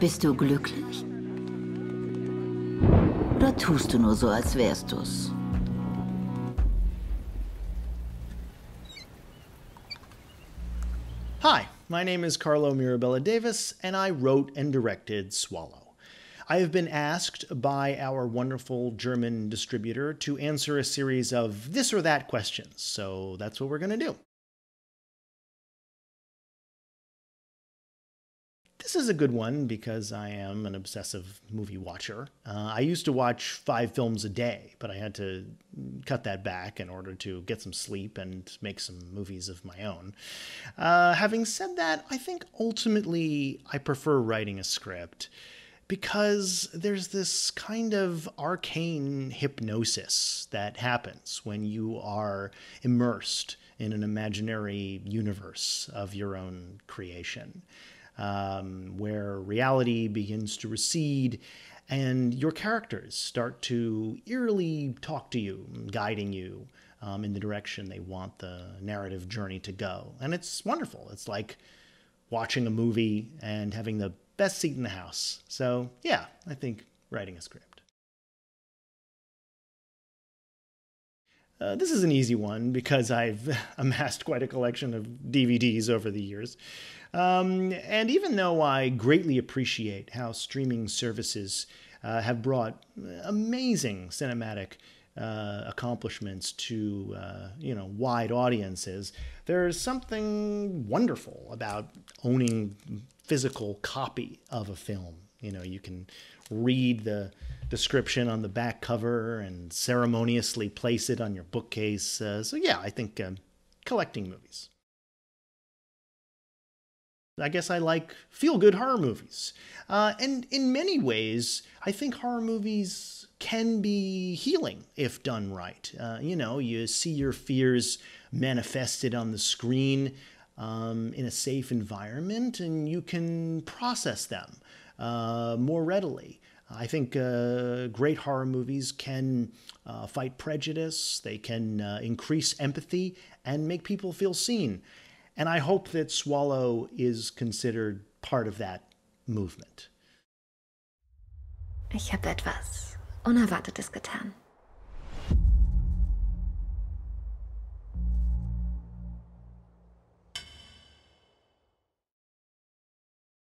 Bist du glücklich? Oder tust du nur so, als wärst du's? Hi, my name is Carlo Mirabella Davis, and I wrote and directed Swallow. I have been asked by our wonderful German distributor to answer a series of this or that questions, so that's what we're going to do. this is a good one because I am an obsessive movie watcher. Uh, I used to watch five films a day, but I had to cut that back in order to get some sleep and make some movies of my own. Uh, having said that, I think ultimately I prefer writing a script because there's this kind of arcane hypnosis that happens when you are immersed in an imaginary universe of your own creation um, where reality begins to recede and your characters start to eerily talk to you, guiding you um, in the direction they want the narrative journey to go. And it's wonderful. It's like watching a movie and having the best seat in the house. So, yeah, I think writing a script. Uh, this is an easy one because I've amassed quite a collection of DVDs over the years. Um, and even though I greatly appreciate how streaming services uh, have brought amazing cinematic uh, accomplishments to uh, you know wide audiences, there's something wonderful about owning physical copy of a film you know, you can read the description on the back cover and ceremoniously place it on your bookcase. Uh, so, yeah, I think um, collecting movies. I guess I like feel good horror movies. Uh, and in many ways, I think horror movies can be healing if done right. Uh, you know, you see your fears manifested on the screen um, in a safe environment and you can process them uh, more readily. I think uh, great horror movies can uh, fight prejudice, they can uh, increase empathy, and make people feel seen. And I hope that Swallow is considered part of that movement. Ich habe etwas Unerwartetes getan.